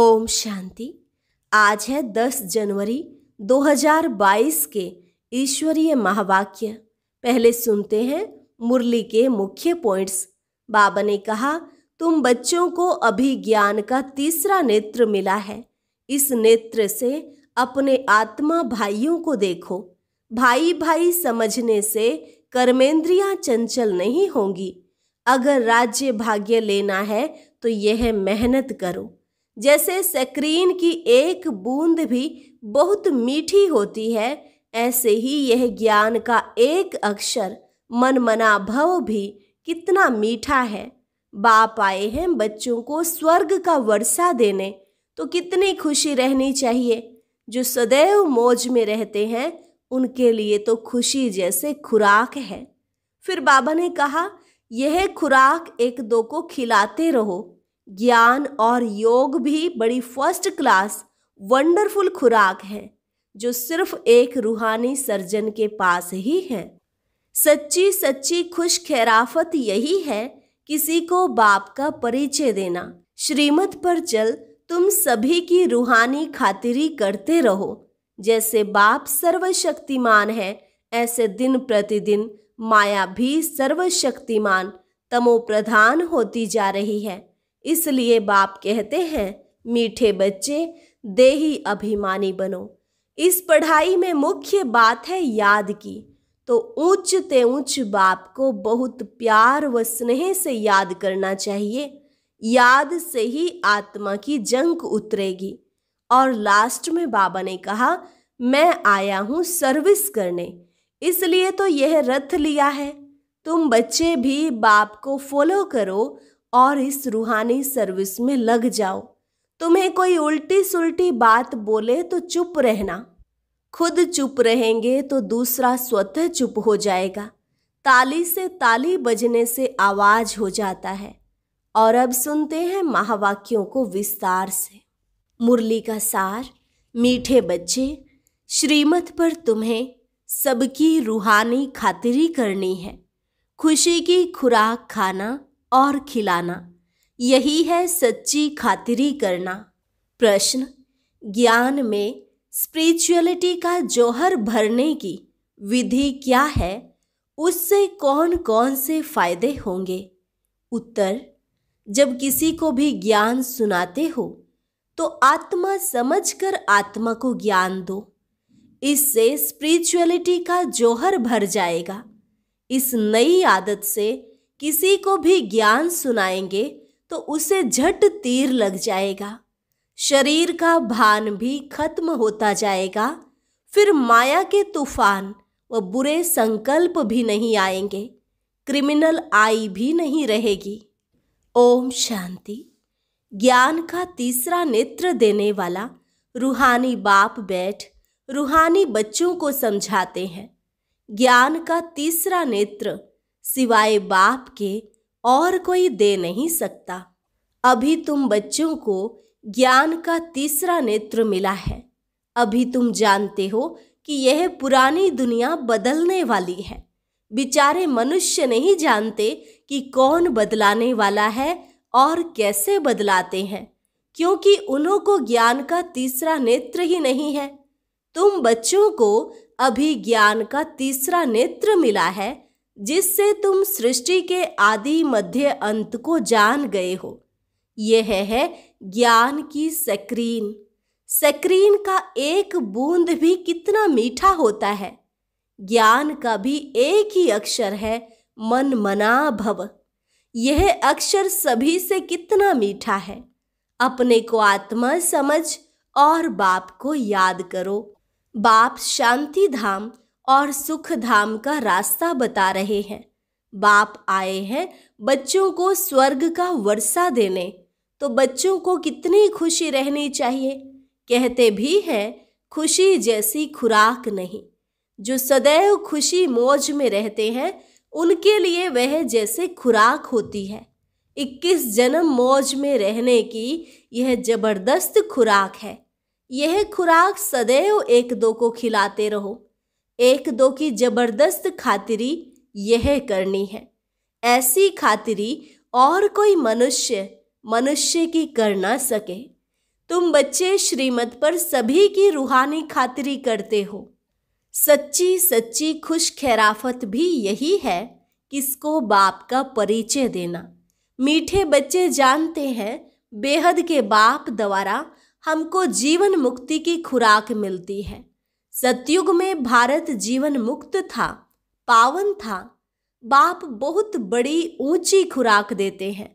ओम शांति आज है 10 जनवरी 2022 के ईश्वरीय महावाक्य पहले सुनते हैं मुरली के मुख्य पॉइंट्स बाबा ने कहा तुम बच्चों को अभी ज्ञान का तीसरा नेत्र मिला है इस नेत्र से अपने आत्मा भाइयों को देखो भाई भाई समझने से कर्मेंद्रियां चंचल नहीं होंगी अगर राज्य भाग्य लेना है तो यह मेहनत करो जैसे सक्रीन की एक बूंद भी बहुत मीठी होती है ऐसे ही यह ज्ञान का एक अक्षर मन मना भव भी कितना मीठा है बाप आए हैं बच्चों को स्वर्ग का वर्षा देने तो कितनी खुशी रहनी चाहिए जो सदैव मौज में रहते हैं उनके लिए तो खुशी जैसे खुराक है फिर बाबा ने कहा यह खुराक एक दो को खिलाते रहो ज्ञान और योग भी बड़ी फर्स्ट क्लास वंडरफुल खुराक है जो सिर्फ एक रूहानी सर्जन के पास ही है सच्ची सच्ची खुश खैराफत यही है किसी को बाप का परिचय देना श्रीमत पर चल तुम सभी की रूहानी खातिरी करते रहो जैसे बाप सर्वशक्तिमान है ऐसे दिन प्रतिदिन माया भी सर्वशक्तिमान तमो प्रधान होती जा रही है इसलिए बाप कहते हैं मीठे बच्चे देही अभिमानी बनो इस पढ़ाई में मुख्य बात है याद की तो ऊंच ते ऊंच बाप को बहुत प्यार व स्नेह से याद करना चाहिए याद से ही आत्मा की जंक उतरेगी और लास्ट में बाबा ने कहा मैं आया हूँ सर्विस करने इसलिए तो यह रथ लिया है तुम बच्चे भी बाप को फॉलो करो और इस रूहानी सर्विस में लग जाओ तुम्हें कोई उल्टी सुलटी बात बोले तो चुप रहना खुद चुप रहेंगे तो दूसरा स्वतः चुप हो जाएगा ताली से ताली बजने से आवाज हो जाता है और अब सुनते हैं महावाक्यों को विस्तार से मुरली का सार मीठे बच्चे श्रीमत पर तुम्हें सबकी रूहानी खातिरी करनी है खुशी की खुराक खाना और खिलाना यही है सच्ची खातिरी करना प्रश्न ज्ञान में स्पिरिचुअलिटी का जौहर भरने की विधि क्या है उससे कौन कौन से फायदे होंगे उत्तर जब किसी को भी ज्ञान सुनाते हो तो आत्मा समझकर आत्मा को ज्ञान दो इससे स्पिरिचुअलिटी का जौहर भर जाएगा इस नई आदत से किसी को भी ज्ञान सुनाएंगे तो उसे झट तीर लग जाएगा शरीर का भान भी खत्म होता जाएगा फिर माया के तूफान व बुरे संकल्प भी नहीं आएंगे क्रिमिनल आई भी नहीं रहेगी ओम शांति ज्ञान का तीसरा नेत्र देने वाला रूहानी बाप बैठ रूहानी बच्चों को समझाते हैं ज्ञान का तीसरा नेत्र सिवाय बाप के और कोई दे नहीं सकता अभी तुम बच्चों को ज्ञान का तीसरा नेत्र मिला है अभी तुम जानते हो कि यह पुरानी दुनिया बदलने वाली है बिचारे मनुष्य नहीं जानते कि कौन बदलाने वाला है और कैसे बदलाते हैं क्योंकि उन्हों को ज्ञान का तीसरा नेत्र ही नहीं है तुम बच्चों को अभी ज्ञान का तीसरा नेत्र मिला है जिससे तुम सृष्टि के आदि मध्य अंत को जान गए हो यह है ज्ञान की सक्रीन सक्रीन का एक बूंद भी कितना मीठा होता है ज्ञान का भी एक ही अक्षर है मन मना भव यह अक्षर सभी से कितना मीठा है अपने को आत्मा समझ और बाप को याद करो बाप शांति धाम और सुख धाम का रास्ता बता रहे हैं बाप आए हैं बच्चों को स्वर्ग का वर्षा देने तो बच्चों को कितनी खुशी रहनी चाहिए कहते भी हैं खुशी जैसी खुराक नहीं जो सदैव खुशी मौज में रहते हैं उनके लिए वह जैसे खुराक होती है इक्कीस जन्म मौज में रहने की यह जबरदस्त खुराक है यह खुराक सदैव एक दो को खिलाते रहो एक दो की जबरदस्त खातिरी यह करनी है ऐसी खातिरी और कोई मनुष्य मनुष्य की कर ना सके तुम बच्चे श्रीमत पर सभी की रूहानी खातिरी करते हो सच्ची सच्ची खुश खैराफत भी यही है किसको बाप का परिचय देना मीठे बच्चे जानते हैं बेहद के बाप द्वारा हमको जीवन मुक्ति की खुराक मिलती है सतयुग में भारत जीवन मुक्त था पावन था बाप बहुत बड़ी ऊंची खुराक देते हैं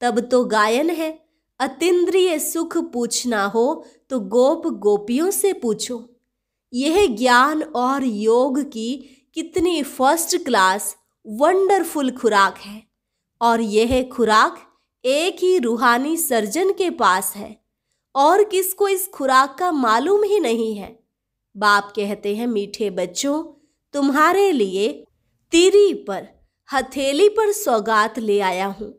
तब तो गायन है अतिद्रिय सुख पूछना हो तो गोप गोपियों से पूछो यह ज्ञान और योग की कितनी फर्स्ट क्लास वंडरफुल खुराक है और यह खुराक एक ही रूहानी सर्जन के पास है और किसको इस खुराक का मालूम ही नहीं है बाप कहते हैं मीठे बच्चों तुम्हारे लिए तीरी पर हथेली पर सौगात ले आया हूँ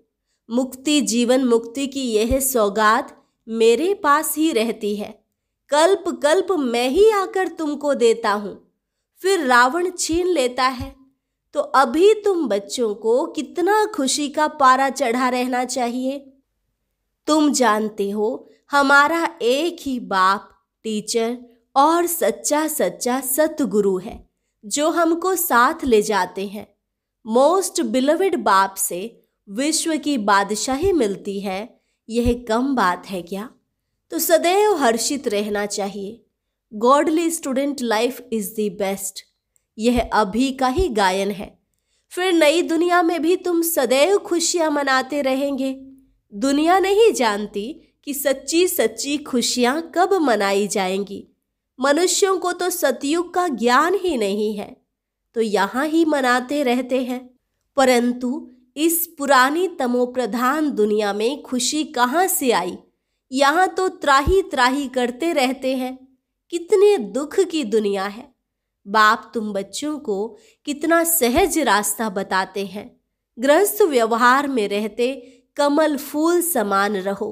मुक्ति जीवन मुक्ति की यह सौगात मेरे पास ही रहती है कल्प कल्प मैं ही आकर तुमको देता हूँ फिर रावण छीन लेता है तो अभी तुम बच्चों को कितना खुशी का पारा चढ़ा रहना चाहिए तुम जानते हो हमारा एक ही बाप टीचर और सच्चा सच्चा सतगुरु है जो हमको साथ ले जाते हैं मोस्ट बिलवड बाप से विश्व की बादशाही मिलती है यह कम बात है क्या तो सदैव हर्षित रहना चाहिए godly student life is the best यह अभी का ही गायन है फिर नई दुनिया में भी तुम सदैव खुशियाँ मनाते रहेंगे दुनिया नहीं जानती कि सच्ची सच्ची खुशियाँ कब मनाई जाएंगी मनुष्यों को तो सतयुग का ज्ञान ही नहीं है तो यहाँ ही मनाते रहते हैं परंतु इस पुरानी तमोप्रधान दुनिया में खुशी कहाँ से आई यहाँ तो त्राही त्राही करते रहते हैं कितने दुख की दुनिया है बाप तुम बच्चों को कितना सहज रास्ता बताते हैं गृहस्थ व्यवहार में रहते कमल फूल समान रहो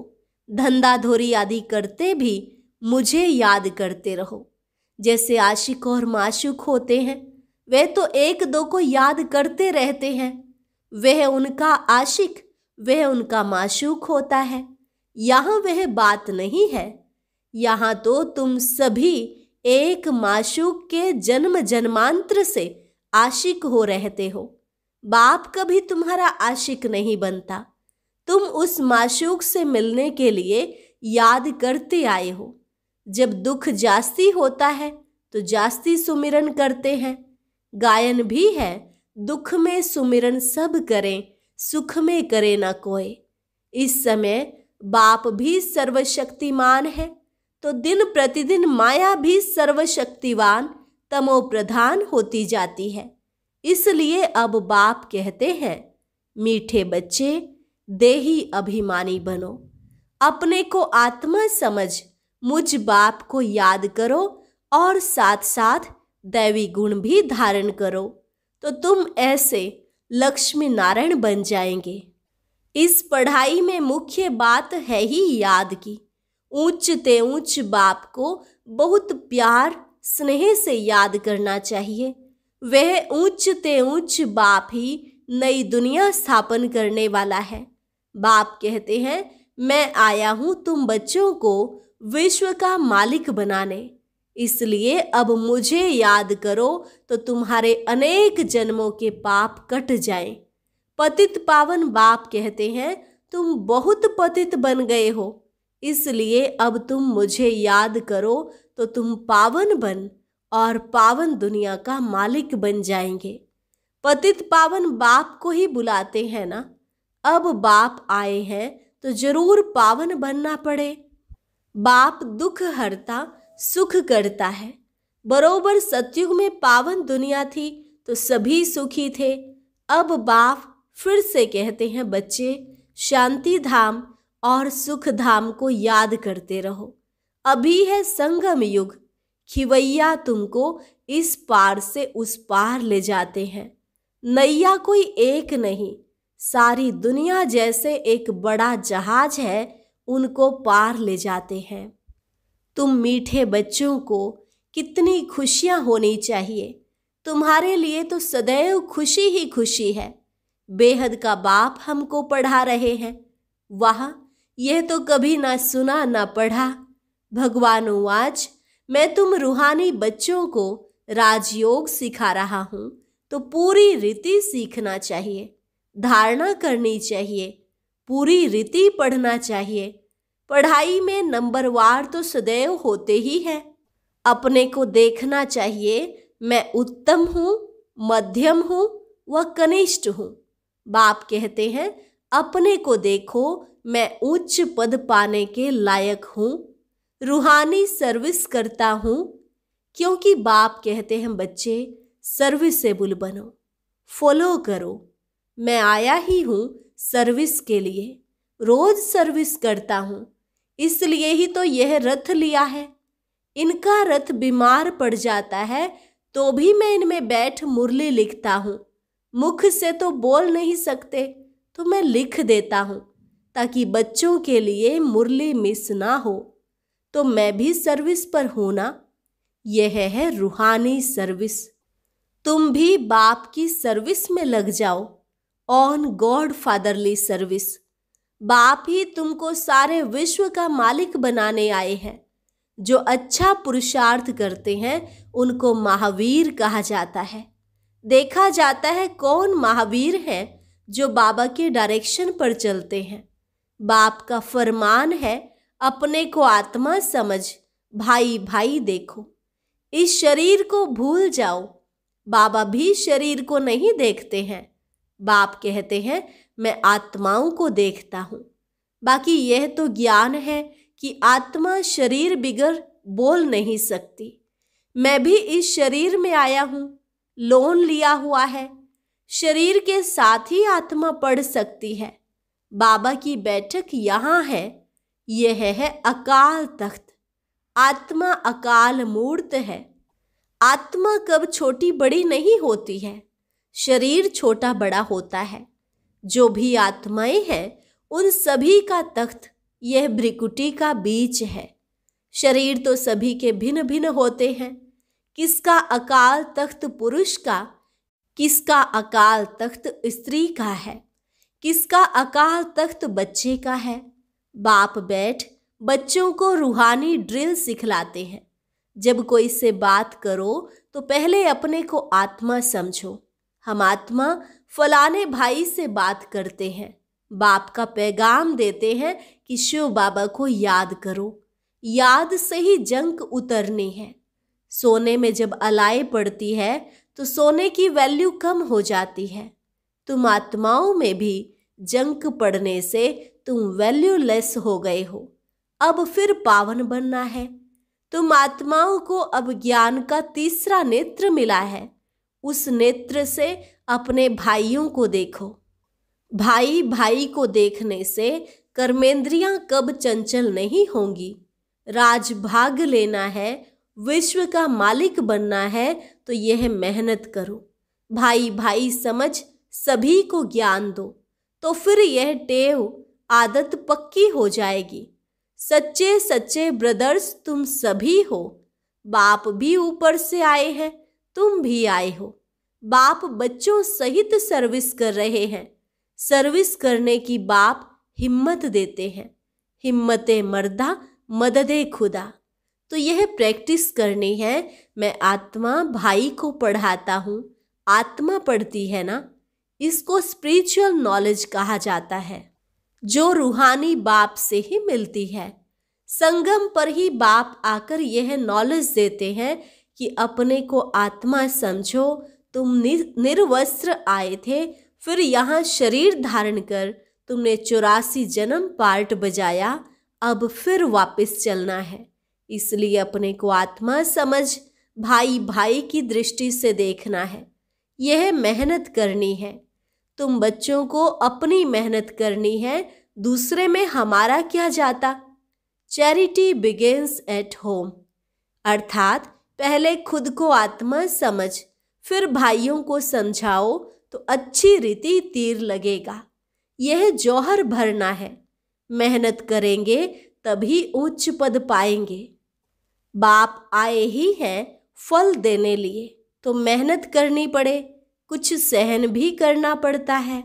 धंधा धोरी आदि करते भी मुझे याद करते रहो जैसे आशिक और माशुक होते हैं वे तो एक दो को याद करते रहते हैं वह उनका आशिक वह उनका माशूक होता है यहाँ वह बात नहीं है यहाँ तो तुम सभी एक माशूक के जन्म जन्मांतर से आशिक हो रहते हो बाप कभी तुम्हारा आशिक नहीं बनता तुम उस माशूक से मिलने के लिए याद करते आए हो जब दुख जास्ती होता है तो जास्ती सुमिरन करते हैं गायन भी है दुख में सुमिरन सब करें सुख में करे ना कोई इस समय बाप भी सर्वशक्तिमान है तो दिन प्रतिदिन माया भी सर्वशक्तिवान तमो प्रधान होती जाती है इसलिए अब बाप कहते हैं मीठे बच्चे देही अभिमानी बनो अपने को आत्मा समझ मुझ बाप को याद करो और साथ साथ दैवी गुण भी धारण करो तो तुम ऐसे लक्ष्मी नारायण बन जाएंगे इस पढ़ाई में मुख्य बात है ही याद की ऊंच ते ऊंच बाप को बहुत प्यार स्नेह से याद करना चाहिए वह ऊंच ते ऊंच बाप ही नई दुनिया स्थापन करने वाला है बाप कहते हैं मैं आया हूँ तुम बच्चों को विश्व का मालिक बनाने इसलिए अब मुझे याद करो तो तुम्हारे अनेक जन्मों के पाप कट जाएं। पतित पावन बाप कहते हैं तुम बहुत पतित बन गए हो इसलिए अब तुम मुझे याद करो तो तुम पावन बन और पावन दुनिया का मालिक बन जाएंगे पतित पावन बाप को ही बुलाते हैं ना अब बाप आए हैं तो जरूर पावन बनना पड़े बाप दुख हरता सुख करता है बरोबर सतयुग में पावन दुनिया थी तो सभी सुखी थे अब बाप फिर से कहते हैं बच्चे शांति धाम और सुख धाम को याद करते रहो अभी है संगम युग खिवैया तुमको इस पार से उस पार ले जाते हैं नैया कोई एक नहीं सारी दुनिया जैसे एक बड़ा जहाज है उनको पार ले जाते हैं तुम मीठे बच्चों को कितनी खुशियाँ होनी चाहिए तुम्हारे लिए तो सदैव खुशी ही खुशी है बेहद का बाप हमको पढ़ा रहे हैं वाह यह तो कभी ना सुना ना पढ़ा भगवान आज मैं तुम रूहानी बच्चों को राजयोग सिखा रहा हूँ तो पूरी रीति सीखना चाहिए धारणा करनी चाहिए पूरी रीति पढ़ना चाहिए पढ़ाई में नंबर वार तो सदैव होते ही हैं अपने को देखना चाहिए मैं उत्तम हूँ मध्यम हूँ व कनिष्ठ हूँ बाप कहते हैं अपने को देखो मैं उच्च पद पाने के लायक हूँ रूहानी सर्विस करता हूँ क्योंकि बाप कहते हैं बच्चे सर्विसेबल बनो फॉलो करो मैं आया ही हूँ सर्विस के लिए रोज़ सर्विस करता हूँ इसलिए ही तो यह रथ लिया है इनका रथ बीमार पड़ जाता है तो भी मैं इनमें बैठ मुरली लिखता हूँ मुख से तो बोल नहीं सकते तो मैं लिख देता हूँ ताकि बच्चों के लिए मुरली मिस ना हो तो मैं भी सर्विस पर हूँ ना यह है रूहानी सर्विस तुम भी बाप की सर्विस में लग जाओ ऑन गॉड फादरली सर्विस बाप ही तुमको सारे विश्व का मालिक बनाने आए हैं जो अच्छा पुरुषार्थ करते हैं उनको महावीर कहा जाता है देखा जाता है कौन महावीर हैं जो बाबा के डायरेक्शन पर चलते हैं बाप का फरमान है अपने को आत्मा समझ भाई भाई देखो इस शरीर को भूल जाओ बाबा भी शरीर को नहीं देखते हैं बाप कहते हैं मैं आत्माओं को देखता हूँ बाकी यह तो ज्ञान है कि आत्मा शरीर बिगड़ बोल नहीं सकती मैं भी इस शरीर में आया हूँ लोन लिया हुआ है शरीर के साथ ही आत्मा पढ़ सकती है बाबा की बैठक यहाँ है यह है अकाल तख्त आत्मा अकाल मूर्त है आत्मा कब छोटी बड़ी नहीं होती है शरीर छोटा बड़ा होता है जो भी आत्माएं हैं उन सभी का तख्त यह ब्रिकुटी का बीच है शरीर तो सभी के भिन्न भिन्न होते हैं किसका अकाल तख्त पुरुष का किसका अकाल तख्त स्त्री का है किसका अकाल तख्त बच्चे का है बाप बैठ बच्चों को रूहानी ड्रिल सिखलाते हैं जब कोई से बात करो तो पहले अपने को आत्मा समझो हम आत्मा फलाने भाई से बात करते हैं बाप का पैगाम देते हैं कि शिव बाबा को याद करो याद से ही जंक उतरनी है सोने में जब अलाई पड़ती है तो सोने की वैल्यू कम हो जाती है तुम आत्माओं में भी जंक पड़ने से तुम वैल्यूलेस हो गए हो अब फिर पावन बनना है तुम आत्माओं को अब ज्ञान का तीसरा नेत्र मिला है उस नेत्र से अपने भाइयों को देखो भाई भाई को देखने से कर्मेंद्रियां कब चंचल नहीं होंगी राज भाग लेना है विश्व का मालिक बनना है तो यह मेहनत करो भाई भाई समझ सभी को ज्ञान दो तो फिर यह टेव आदत पक्की हो जाएगी सच्चे सच्चे ब्रदर्स तुम सभी हो बाप भी ऊपर से आए हैं तुम भी आए हो बाप बच्चों सहित सर्विस कर रहे हैं सर्विस करने की बाप हिम्मत देते हैं हिम्मत मर्दा मदद खुदा तो यह प्रैक्टिस करनी है मैं आत्मा भाई को पढ़ाता हूँ आत्मा पढ़ती है ना इसको स्पिरिचुअल नॉलेज कहा जाता है जो रूहानी बाप से ही मिलती है संगम पर ही बाप आकर यह नॉलेज देते हैं कि अपने को आत्मा समझो तुम निर्वस्त्र आए थे फिर यहाँ शरीर धारण कर तुमने चौरासी जन्म पार्ट बजाया अब फिर वापस चलना है इसलिए अपने को आत्मा समझ भाई भाई की दृष्टि से देखना है यह मेहनत करनी है तुम बच्चों को अपनी मेहनत करनी है दूसरे में हमारा क्या जाता चैरिटी बिगेन्स एट होम अर्थात पहले खुद को आत्मा समझ फिर भाइयों को समझाओ तो अच्छी रीति तीर लगेगा यह जौहर भरना है मेहनत करेंगे तभी उच्च पद पाएंगे बाप आए ही हैं फल देने लिए तो मेहनत करनी पड़े कुछ सहन भी करना पड़ता है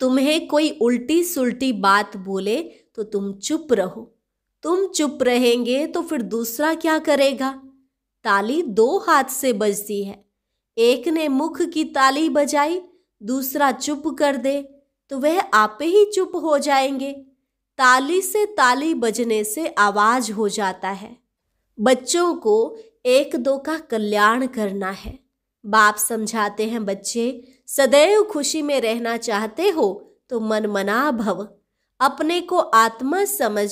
तुम्हें कोई उल्टी सुलटी बात बोले तो तुम चुप रहो तुम चुप रहेंगे तो फिर दूसरा क्या करेगा ताली दो हाथ से बजती है एक ने मुख की ताली बजाई दूसरा चुप कर दे तो वह आपे ही चुप हो जाएंगे ताली से ताली बजने से आवाज हो जाता है बच्चों को एक दो का कल्याण करना है बाप समझाते हैं बच्चे सदैव खुशी में रहना चाहते हो तो मनमना भव अपने को आत्मा समझ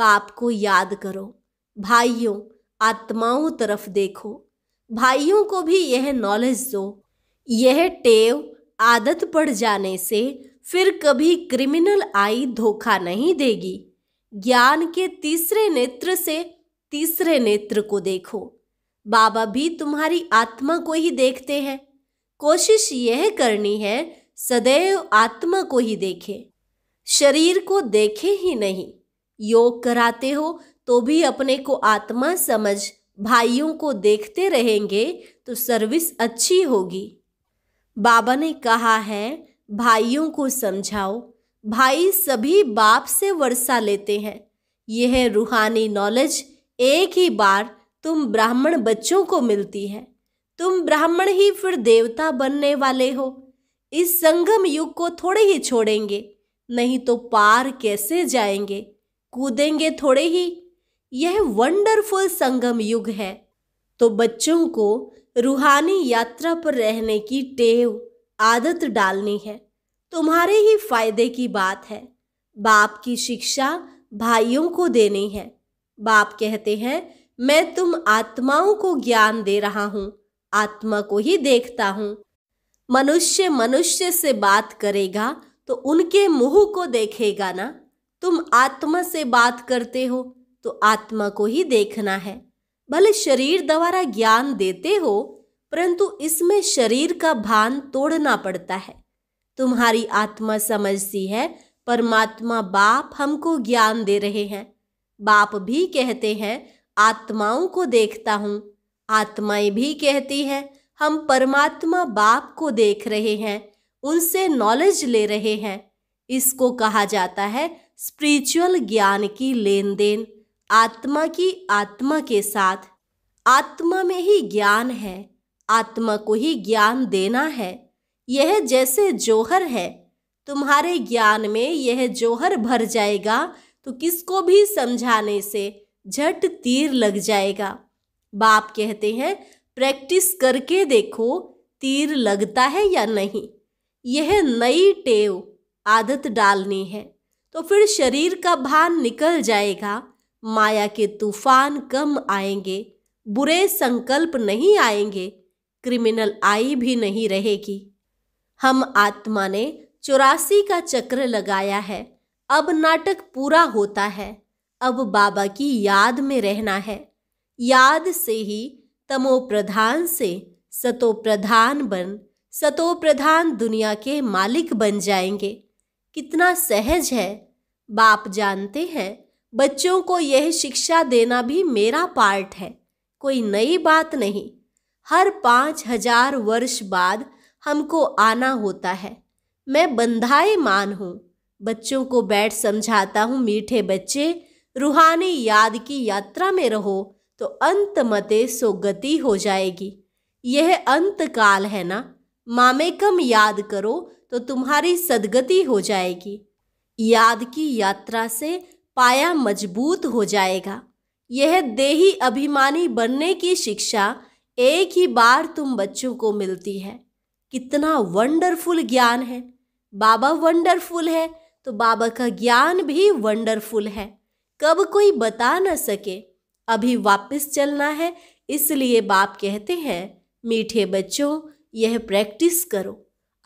बाप को याद करो भाइयों आत्माओं तरफ देखो भाइयों को भी यह नॉलेज दो यह टेव आदत पड़ जाने से फिर कभी क्रिमिनल आई धोखा नहीं देगी ज्ञान के तीसरे नेत्र से तीसरे नेत्र को देखो बाबा भी तुम्हारी आत्मा को ही देखते हैं कोशिश यह करनी है सदैव आत्मा को ही देखे शरीर को देखे ही नहीं योग कराते हो तो भी अपने को आत्मा समझ भाइयों को देखते रहेंगे तो सर्विस अच्छी होगी बाबा ने कहा है भाइयों को समझाओ भाई सभी बाप से वर्षा लेते हैं यह रूहानी नॉलेज एक ही बार तुम ब्राह्मण बच्चों को मिलती है तुम ब्राह्मण ही फिर देवता बनने वाले हो इस संगम युग को थोड़े ही छोड़ेंगे नहीं तो पार कैसे जाएंगे कूदेंगे थोड़े ही यह वंडरफुल संगम युग है तो बच्चों को रूहानी यात्रा पर रहने की टेव आदत डालनी है तुम्हारे ही फायदे की बात है बाप की शिक्षा भाइयों को देनी है बाप कहते हैं मैं तुम आत्माओं को ज्ञान दे रहा हूँ आत्मा को ही देखता हूँ मनुष्य मनुष्य से बात करेगा तो उनके मुंह को देखेगा ना तुम आत्मा से बात करते हो तो आत्मा को ही देखना है भले शरीर द्वारा ज्ञान देते हो परंतु इसमें शरीर का भान तोड़ना पड़ता है तुम्हारी आत्मा समझती है परमात्मा बाप हमको ज्ञान दे रहे हैं बाप भी कहते हैं आत्माओं को देखता हूँ आत्माएं भी कहती हैं हम परमात्मा बाप को देख रहे हैं उनसे नॉलेज ले रहे हैं इसको कहा जाता है स्पिरिचुअल ज्ञान की लेन देन आत्मा की आत्मा के साथ आत्मा में ही ज्ञान है आत्मा को ही ज्ञान देना है यह जैसे जोहर है तुम्हारे ज्ञान में यह जोहर भर जाएगा तो किसको भी समझाने से झट तीर लग जाएगा बाप कहते हैं प्रैक्टिस करके देखो तीर लगता है या नहीं यह नई टेव आदत डालनी है तो फिर शरीर का भान निकल जाएगा माया के तूफान कम आएंगे बुरे संकल्प नहीं आएंगे क्रिमिनल आई भी नहीं रहेगी हम आत्मा ने चौरासी का चक्र लगाया है अब नाटक पूरा होता है अब बाबा की याद में रहना है याद से ही तमो प्रधान से सतो प्रधान बन सतो प्रधान दुनिया के मालिक बन जाएंगे कितना सहज है बाप जानते हैं बच्चों को यह शिक्षा देना भी मेरा पार्ट है कोई नई बात नहीं हर पाँच हजार वर्ष बाद हमको आना होता है मैं बंधाए मान हूँ बच्चों को बैठ समझाता हूँ मीठे बच्चे रूहानी याद की यात्रा में रहो तो अंत मते सो गति हो जाएगी यह अंत काल है ना मामे कम याद करो तो तुम्हारी सदगति हो जाएगी याद की यात्रा से पाया मजबूत हो जाएगा यह देही अभिमानी बनने की शिक्षा एक ही बार तुम बच्चों को मिलती है कितना वंडरफुल ज्ञान है बाबा वंडरफुल है तो बाबा का ज्ञान भी वंडरफुल है कब कोई बता न सके अभी वापस चलना है इसलिए बाप कहते हैं मीठे बच्चों यह प्रैक्टिस करो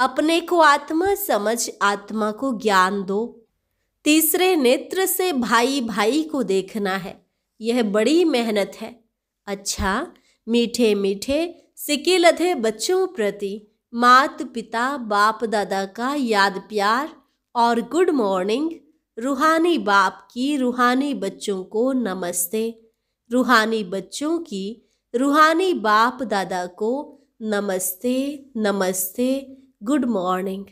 अपने को आत्मा समझ आत्मा को ज्ञान दो तीसरे नेत्र से भाई भाई को देखना है यह बड़ी मेहनत है अच्छा मीठे मीठे सिक्के लधे बच्चों प्रति मात पिता बाप दादा का याद प्यार और गुड मॉर्निंग रूहानी बाप की रूहानी बच्चों को नमस्ते रूहानी बच्चों की रूहानी बाप दादा को नमस्ते नमस्ते गुड मॉर्निंग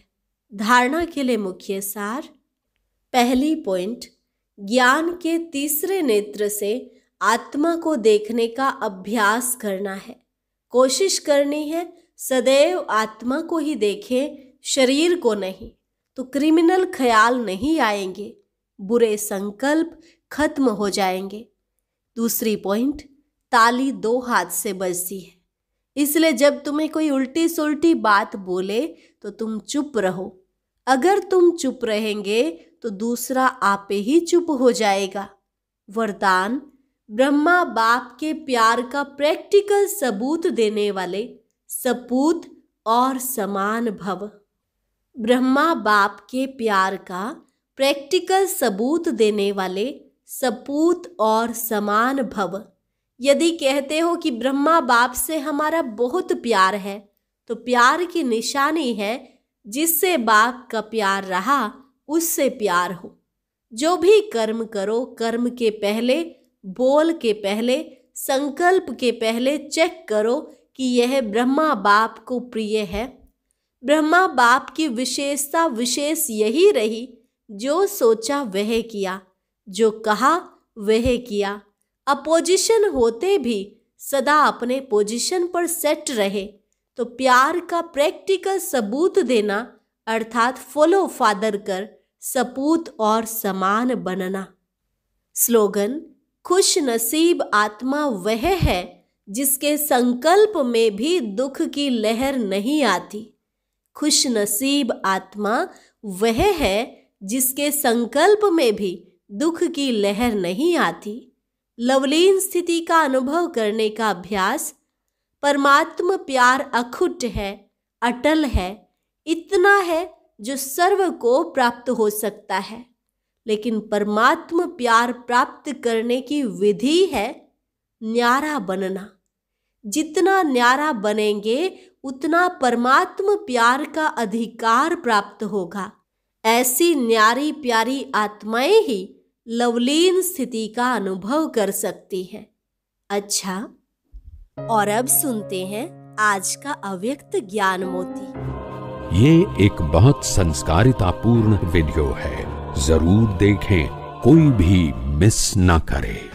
धारणा के लिए मुख्य सार पहली पॉइंट ज्ञान के तीसरे नेत्र से आत्मा को देखने का अभ्यास करना है कोशिश करनी है सदैव आत्मा को ही देखें शरीर को नहीं तो क्रिमिनल ख्याल नहीं आएंगे बुरे संकल्प खत्म हो जाएंगे दूसरी पॉइंट ताली दो हाथ से बजती है इसलिए जब तुम्हें कोई उल्टी सुलटी बात बोले तो तुम चुप रहो अगर तुम चुप रहेंगे तो दूसरा आपे ही चुप हो जाएगा वरदान ब्रह्मा बाप के प्यार का प्रैक्टिकल सबूत देने वाले सपूत और समान भव ब्रह्मा बाप के प्यार का प्रैक्टिकल सबूत देने वाले सपूत और समान भव यदि कहते हो कि ब्रह्मा बाप से हमारा बहुत प्यार है तो प्यार की निशानी है जिससे बाप का प्यार रहा उससे प्यार हो जो भी कर्म करो कर्म के पहले बोल के पहले संकल्प के पहले चेक करो कि यह ब्रह्मा बाप को प्रिय है ब्रह्मा बाप की विशेषता विशेष यही रही जो सोचा वह किया जो कहा वह किया अपोजिशन होते भी सदा अपने पोजिशन पर सेट रहे तो प्यार का प्रैक्टिकल सबूत देना अर्थात फॉलो फादर कर सपूत और समान बनना स्लोगन खुश नसीब आत्मा वह है जिसके संकल्प में भी दुख की लहर नहीं आती खुश नसीब आत्मा वह है जिसके संकल्प में भी दुख की लहर नहीं आती लवलीन स्थिति का अनुभव करने का अभ्यास परमात्म प्यार अखुट है अटल है इतना है जो सर्व को प्राप्त हो सकता है लेकिन परमात्म प्यार प्राप्त करने की विधि है न्यारा बनना जितना न्यारा बनेंगे उतना परमात्म प्यार का अधिकार प्राप्त होगा ऐसी न्यारी प्यारी आत्माएं ही लवलीन स्थिति का अनुभव कर सकती हैं अच्छा और अब सुनते हैं आज का अव्यक्त ज्ञान मोती ये एक बहुत संस्कारिता पूर्ण वीडियो है जरूर देखें कोई भी मिस ना करें